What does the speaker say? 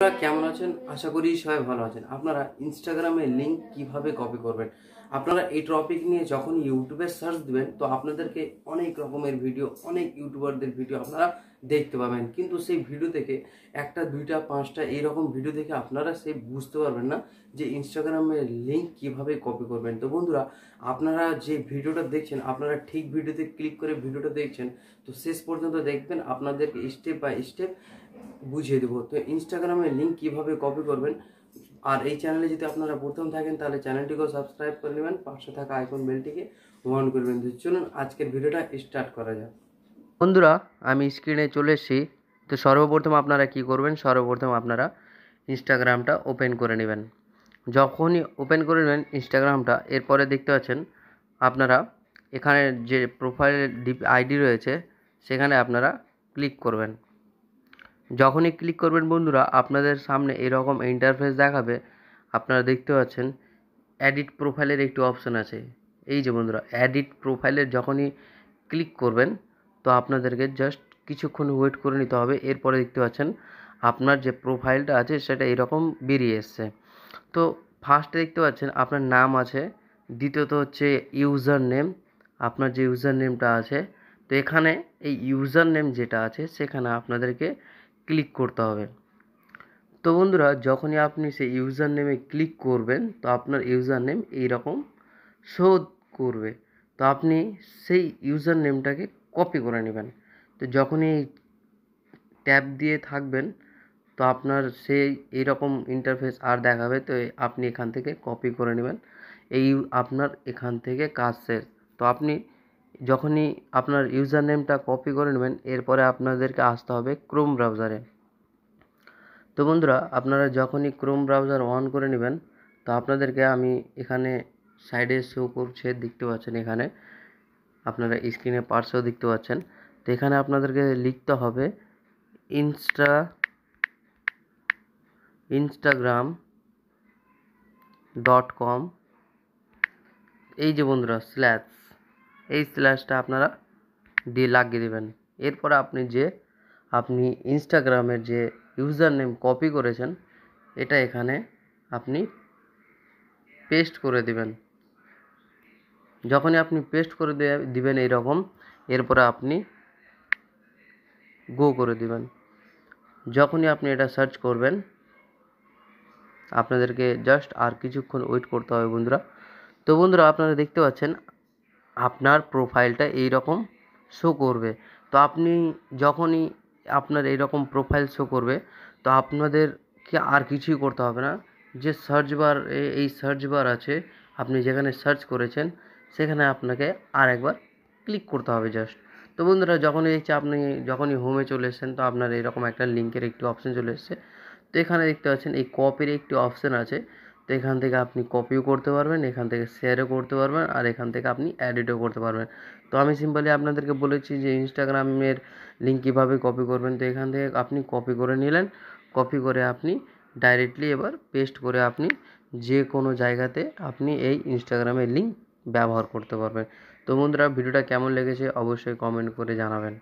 আপনারা কেমন আছেন আশা করি সবাই ভালো আছেন আপনারা ইনস্টাগ্রামে লিঙ্ক কিভাবে কপি করবেন আপনারা এই টপিক নিয়ে যখন ইউটিউবে সার্চ দেবেন তো আপনাদেরকে অনেক রকমের ভিডিও অনেক ইউটিউবারদের ভিডিও আপনারা দেখতে পাবেন কিন্তু সেই ভিডিও থেকে একটা দুইটা পাঁচটা এইরকম ভিডিও দেখে আপনারা সে বুঝতে পারবেন না যে ইনস্টাগ্রামের লিঙ্ক কিভাবে কপি করবেন তো বন্ধুরা আপনারা যে ভিডিওটা দেখছেন আপনারা ঠিক ভিডিওতে ক্লিক করে ভিডিওটা দেখছেন তো শেষ পর্যন্ত দেখবেন আপনাদেরকে স্টেপ বাই স্টেপ বুঝিয়ে দেবো তো ইনস্টাগ্রামের লিঙ্ক কীভাবে কপি করবেন আর এই চ্যানেলে যদি আপনারা প্রথম থাকেন তাহলে চ্যানেলটিকেও সাবস্ক্রাইব করে নেবেন পাশে থাকা আইফোন বেলটিকে অন করবেন তো চলুন আজকের ভিডিওটা স্টার্ট করা যাক বন্ধুরা আমি স্ক্রিনে চলে এসেছি তো সর্বপ্রথম আপনারা কি করবেন সর্বপ্রথম আপনারা ইনস্টাগ্রামটা ওপেন করে নেবেন যখনই ওপেন করে নেবেন ইনস্টাগ্রামটা এরপরে দেখতে পাচ্ছেন আপনারা এখানে যে প্রোফাইল আইডি রয়েছে সেখানে আপনারা ক্লিক করবেন যখনই ক্লিক করবেন বন্ধুরা আপনাদের সামনে এরকম ইন্টারফেস দেখাবে আপনারা দেখতে পাচ্ছেন অ্যাডিট প্রোফাইলের একটি অপশান আছে এই যে বন্ধুরা অ্যাডিট প্রোফাইলের যখনই ক্লিক করবেন তো আপনাদেরকে জাস্ট কিছুক্ষণ ওয়েট করে নিতে হবে এরপরে দেখতে পাচ্ছেন আপনার যে প্রোফাইলটা আছে সেটা এরকম বেরিয়ে এসছে তো ফার্স্টে দেখতে পাচ্ছেন আপনার নাম আছে দ্বিতীয়ত হচ্ছে ইউজার নেম আপনার যে ইউজার নেমটা আছে তো এখানে এই ইউজার নেম যেটা আছে সেখানে আপনাদেরকে ক্লিক করতে হবে তো বন্ধুরা যখনই আপনি সেই ইউজার নেমে ক্লিক করবেন তো আপনার ইউজার নেম এইরকম শো করবে তো আপনি সেই ইউজার নেমটাকে কপি করে নেবেন তো যখনই ট্যাব দিয়ে থাকবেন তো আপনার সেই এইরকম ইন্টারফেস আর দেখাবে তো আপনি এখান থেকে কপি করে নেবেন এই আপনার এখান থেকে কাজ শেষ তো আপনি যখনই আপনার ইউজার নেমটা কপি করে নেবেন এরপরে আপনাদেরকে আসতে হবে ক্রোম ব্রাউজারে তো বন্ধুরা আপনারা যখনই ক্রোম ব্রাউজার অন করে নেবেন তো আপনাদেরকে আমি এখানে সাইডে শো করছে দেখতে পাচ্ছেন এখানে আপনারা স্ক্রিনে পার্সও দেখতে পাচ্ছেন তো এখানে আপনাদেরকে লিখতে হবে ইনস্টা ইনস্টাগ্রাম ডট কম এই যে বন্ধুরা স্ল্যাশ এই স্ল্যাশটা আপনারা দিয়ে লাগিয়ে দেবেন এরপর আপনি যে আপনি ইনস্টাগ্রামের যে ইউজার নেম কপি করেছেন এটা এখানে আপনি পেস্ট করে দিবেন যখনই আপনি পেস্ট করে দিবেন এইরকম এরপরে আপনি গো করে দিবেন যখনই আপনি এটা সার্চ করবেন আপনাদেরকে জাস্ট আর কিছুক্ষণ ওয়েট করতে হবে বন্ধুরা তো বন্ধুরা আপনারা দেখতে পাচ্ছেন আপনার প্রোফাইলটা এই রকম শো করবে তো আপনি যখনই আপনার এই রকম প্রোফাইল শো করবে তো আপনাদেরকে আর কিছুই করতে হবে না যে সার্চ বার এই সার্চ বার আছে আপনি যেখানে সার্চ করেছেন সেখানে আপনাকে আর একবার ক্লিক করতে হবে জাস্ট তো বন্ধুরা যখনই দেখছি আপনি যখনই হোমে চলে এসেছেন তো আপনার এরকম একটা লিঙ্কের একটি অপশন চলে এসেছে তো এখানে দেখতে পাচ্ছেন এই কপির একটি অপশন আছে তো এখান থেকে আপনি কপিও করতে পারবেন এখান থেকে শেয়ারও করতে পারবেন আর এখান থেকে আপনি অ্যাডিটও করতে পারবেন তো আমি সিম্পলি আপনাদেরকে বলেছি যে ইনস্টাগ্রামের লিঙ্ক কীভাবে কপি করবেন তো এখান থেকে আপনি কপি করে নিলেন কপি করে আপনি ডাইরেক্টলি এবার পেস্ট করে আপনি যে কোনো জায়গাতে আপনি এই ইনস্টাগ্রামের লিঙ্ক ব্যবহার করতে পারবেন তো বন্ধুরা ভিডিওটা কেমন লেগেছে অবশ্যই কমেন্ট করে জানাবেন